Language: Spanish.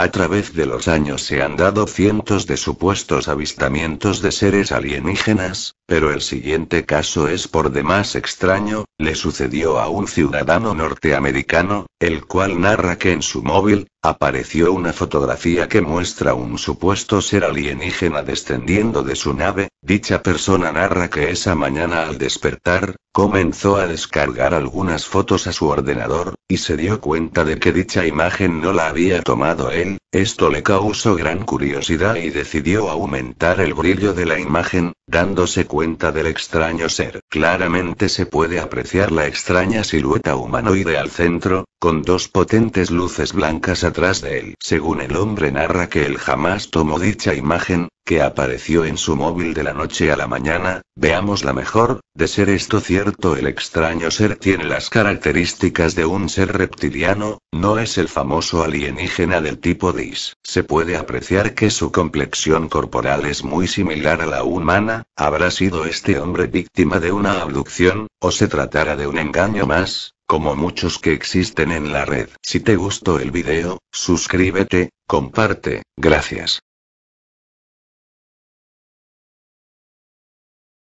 A través de los años se han dado cientos de supuestos avistamientos de seres alienígenas, pero el siguiente caso es por demás extraño, le sucedió a un ciudadano norteamericano, el cual narra que en su móvil, apareció una fotografía que muestra un supuesto ser alienígena descendiendo de su nave, dicha persona narra que esa mañana al despertar, comenzó a descargar algunas fotos a su ordenador, y se dio cuenta de que dicha imagen no la había tomado él, esto le causó gran curiosidad y decidió aumentar el brillo de la imagen, dándose cuenta del extraño ser. Claramente se puede apreciar la extraña silueta humanoide al centro, con dos potentes luces blancas atrás de él. Según el hombre narra que él jamás tomó dicha imagen, que apareció en su móvil de la noche a la mañana, veamos la mejor, de ser esto cierto el extraño ser tiene las características de un ser reptiliano, no es el famoso alienígena del tipo DIS. Se puede apreciar que su complexión corporal es muy similar a la humana, habrá sido este hombre víctima de una abducción, o se tratará de un engaño más, como muchos que existen en la red. Si te gustó el video, suscríbete, comparte, gracias.